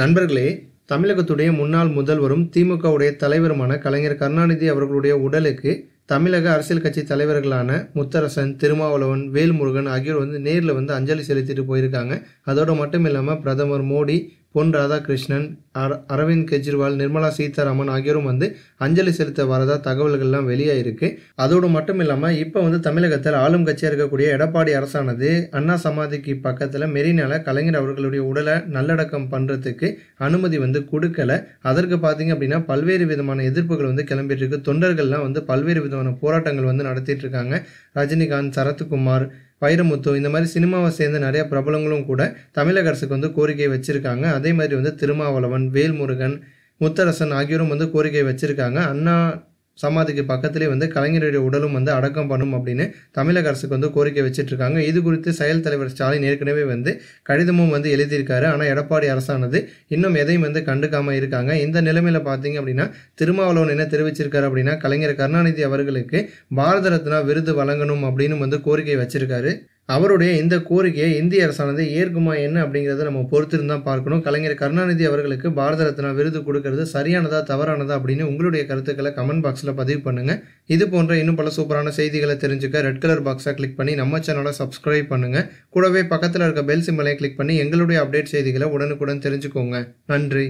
நண்பர்களே தமிழகத்துடைய முன்னாள் முதல்வரும் திமுகவுடைய தலைவருமான கலைஞர் கருணாநிதி அவர்களுடைய உடலுக்கு தமிழக அரசியல் கட்சி தலைவர்களான முத்தரசன் திருமாவளவன் வேல்முருகன் ஆகியோர் வந்து நேரில் வந்து அஞ்சலி செலுத்திட்டு போயிருக்காங்க அதோடு மட்டும் இல்லாமல் பிரதமர் மோடி பொன் ராதாகிருஷ்ணன் அர அரவிந்த் கெஜ்ரிவால் நிர்மலா சீதாராமன் ஆகியோரும் வந்து அஞ்சலி செலுத்த வரதா தகவல்கள்லாம் வெளியே இருக்குது அதோடு மட்டும் இல்லாமல் இப்போ வந்து தமிழகத்தில் ஆளும் கட்சியாக இருக்கக்கூடிய எடப்பாடி அரசானது அண்ணா சமாதிக்கு பக்கத்தில் மெரினால கலைஞர் அவர்களுடைய உடலை நல்லடக்கம் பண்ணுறதுக்கு அனுமதி வந்து கொடுக்கலை அதற்கு பார்த்தீங்க அப்படின்னா பல்வேறு விதமான எதிர்ப்புகள் வந்து கிளம்பிட்டு இருக்கு தொண்டர்கள்லாம் வந்து பல்வேறு விதமான போராட்டங்கள் வந்து நடத்திட்டு இருக்காங்க ரஜினிகாந்த் சரத்குமார் வைரமுத்து இந்த மாதிரி சினிமாவை சேர்ந்த நிறைய பிரபலங்களும் கூட தமிழக அரசுக்கு வந்து கோரிக்கை வச்சுருக்காங்க அதே மாதிரி வந்து திருமாவளவன் வேல்முருகன் முத்தரசன் ஆகியோரும் வந்து கோரிக்கை வச்சுருக்காங்க அண்ணா சமாதிக்கு பக்கத்திலே வந்து கலைஞருடைய உடலும் வந்து அடக்கம் பண்ணும் அப்படின்னு தமிழக அரசுக்கு வந்து கோரிக்கை வச்சிட்ருக்காங்க இது குறித்து செயல் தலைவர் ஸ்டாலின் ஏற்கனவே வந்து கடிதமும் வந்து எழுதியிருக்காரு ஆனால் எடப்பாடி அரசானது இன்னும் எதையும் வந்து கண்டுக்காமல் இருக்காங்க இந்த நிலைமையில் பார்த்தீங்க அப்படின்னா திருமாவளவன் என்ன தெரிவிச்சிருக்காரு அப்படின்னா கலைஞர் கருணாநிதி அவர்களுக்கு பாரத ரத்னா விருது வழங்கணும் அப்படின்னு வந்து கோரிக்கை வச்சிருக்காரு அவருடைய இந்த கோரிக்கையை இந்திய அரசானது ஏற்குமா என்ன அப்படிங்கிறத நம்ம பொறுத்திருந்து பார்க்கணும் கலைஞர் கருணாநிதி அவர்களுக்கு பாரத ரத்னா விருது கொடுக்கறது சரியானதா தவறானதா அப்படின்னு உங்களுடைய கருத்துக்களை கமெண்ட் பாக்ஸில் பதிவு பண்ணுங்கள் இது போன்ற இன்னும் பல சூப்பரான செய்திகளை தெரிஞ்சுக்க ரெட் கலர் பாக்ஸை கிளிக் பண்ணி நம்ம சேனலை சப்ஸ்கிரைப் பண்ணுங்கள் கூடவே பக்கத்தில் இருக்க பெல் சிம்பலை கிளிக் பண்ணி எங்களுடைய அப்டேட் செய்திகளை உடனுக்குடன் தெரிஞ்சுக்கோங்க நன்றி